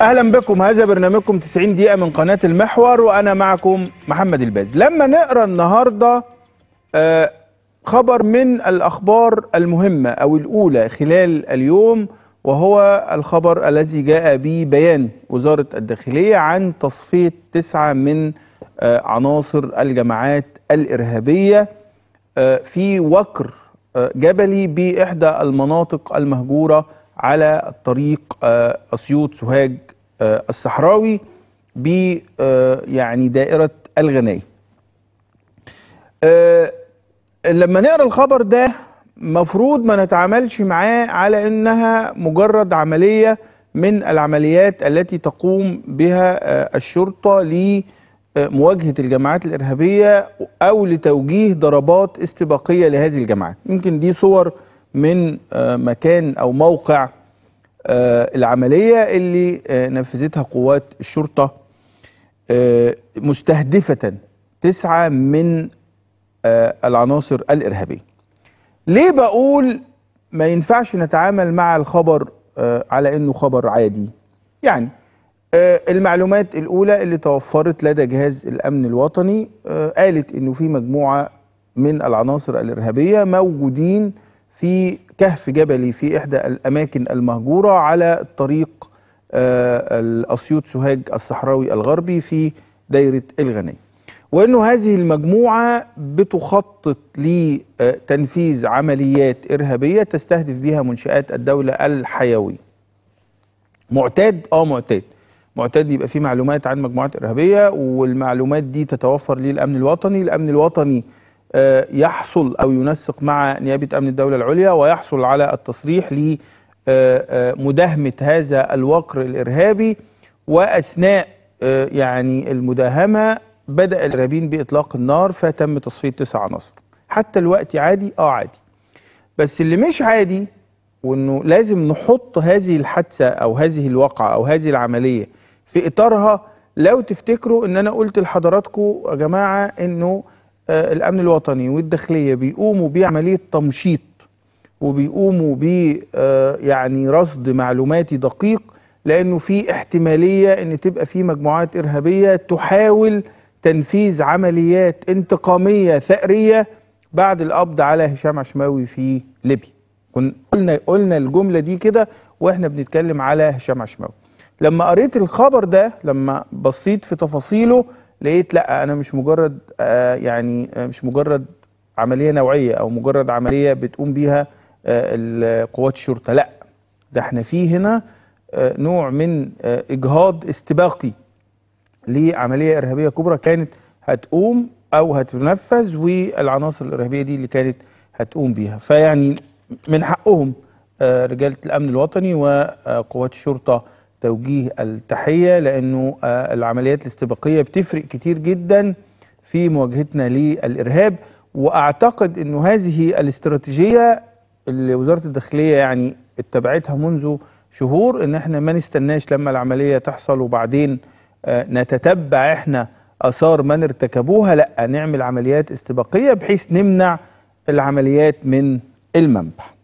اهلا بكم هذا برنامجكم 90 دقيقه من قناه المحور وانا معكم محمد الباز لما نقرا النهارده آه، خبر من الاخبار المهمه او الاولى خلال اليوم وهو الخبر الذي جاء به بيان وزاره الداخليه عن تصفيه تسعه من آه، عناصر الجماعات الارهابيه آه، في وكر جبلي باحدى المناطق المهجوره على الطريق آه، اسيوط سوهاج آه، الصحراوي ب آه، يعني دائره الغنايه. لما نقرا الخبر ده مفروض ما نتعاملش معاه على انها مجرد عمليه من العمليات التي تقوم بها الشرطه لمواجهه الجماعات الارهابيه او لتوجيه ضربات استباقيه لهذه الجماعات. يمكن دي صور من آه، مكان أو موقع آه، العملية اللي آه، نفذتها قوات الشرطة مستهدفة تسعة من العناصر الإرهابية ليه بقول ما ينفعش نتعامل مع الخبر على أنه خبر عادي يعني المعلومات الأولى اللي توفرت لدى جهاز الأمن الوطني قالت أنه في مجموعة من العناصر الإرهابية موجودين في كهف جبلي في إحدى الأماكن المهجورة على طريق آه، الأسيوط سوهاج الصحراوي الغربي في دايرة الغنية وأنه هذه المجموعة بتخطط لتنفيذ عمليات إرهابية تستهدف بها منشآت الدولة الحيوية معتاد اه معتاد معتاد يبقى فيه معلومات عن مجموعات إرهابية والمعلومات دي تتوفر للأمن الوطني الأمن الوطني آه، يحصل أو ينسق مع نيابة أمن الدولة العليا ويحصل على التصريح لمداهمة آه، آه، هذا الوقر الإرهابي وأثناء يعني المداهمة بدأ الإرهابيين بإطلاق النار فتم تصفية تسع عناصر حتى الوقت عادي آه عادي بس اللي مش عادي وانه لازم نحط هذه الحادثه او هذه الواقعه او هذه العمليه في اطارها لو تفتكروا ان انا قلت لحضراتكم يا جماعه انه آه، الامن الوطني والداخليه بيقوموا بعمليه تمشيط وبيقوموا ب آه، يعني رصد معلوماتي دقيق لانه في احتماليه ان تبقى في مجموعات ارهابيه تحاول تنفيذ عمليات انتقاميه ثاريه بعد القبض على هشام عشماوي في ليبيا قلنا قلنا الجمله دي كده واحنا بنتكلم على هشام عشماوي لما قريت الخبر ده لما بصيت في تفاصيله لقيت لا انا مش مجرد آه، يعني آه، مش مجرد عمليه نوعيه او مجرد عمليه بتقوم بيها آه، قوات الشرطه لا ده احنا في هنا نوع من اجهاض استباقي لعمليه ارهابيه كبرى كانت هتقوم او هتنفذ والعناصر الارهابيه دي اللي كانت هتقوم بيها فيعني من حقهم رجاله الامن الوطني وقوات الشرطه توجيه التحية لأنه آه، العمليات الاستباقية بتفرق كتير جدا في مواجهتنا للإرهاب وأعتقد أنه هذه الاستراتيجية اللي وزارة الداخلية يعني اتبعتها منذ شهور أن احنا ما نستناش لما العملية تحصل وبعدين آه، نتتبع احنا آثار من ارتكبوها لا نعمل عمليات استباقية بحيث نمنع العمليات من المنبع